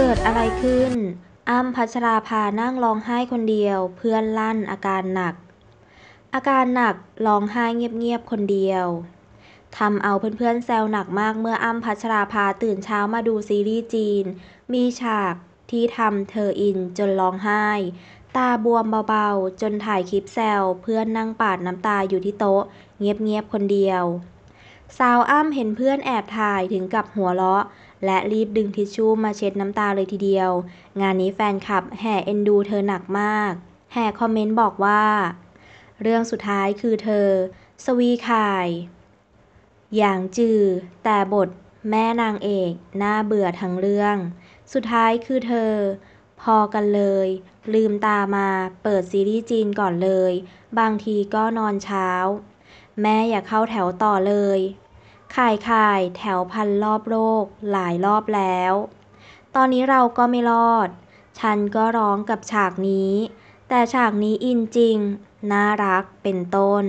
เกิดอะไรขึ้น อ้ำพัชราภา นั่งร้องไห้คนเดียว เพื่อนลั่นอาการหนัก อาการหนัก ร้องไห้เงียบๆคนเดียว ทำเอาเพื่อนๆ แซวหนักมาก เมื่อ อ้ำพัชราภาตื่นเช้ามาดูซีรีส์ จีน มีฉากที่ทำเธออินจนร้องไห้ ตาบวมเบาๆ จนถ่ายคลิปแซวเพื่อนนั่งปาดน้ำตาอยู่ที่โต๊ะ เงียบๆคนเดียวสาวอ้ำเห็นเพื่อนแอบถ่ายถึงกับหัวเราะ และรีบดึงทิชชู่มาเช็ดน้ำตาเลยทีเดียว งานนี้แฟนคลับ แห่เอ็นดูเธอหนักมาก แห่คอมเมนต์บอกว่า เรื่องสุดท้ายคือเธอ สวีค่าย อย่างจือแต่บท แม่นางเอก น่าเบื่อทั้งเรื่อง สุดท้ายคือเธอ พอกันเลย ลืมตามาเปิดซีรีส์จีนก่อนเลย บางทีก็นอนเช้าแม่อย่าเข้าแถวต่อเลยขายขายแถวพันรอบโลกหลายรอบแล้ว ตอนนี้เราก็ไม่รอด ฉันก็ร้องกับฉากนี้ แต่ฉากนี้อินจริง น่ารักเป็นต้น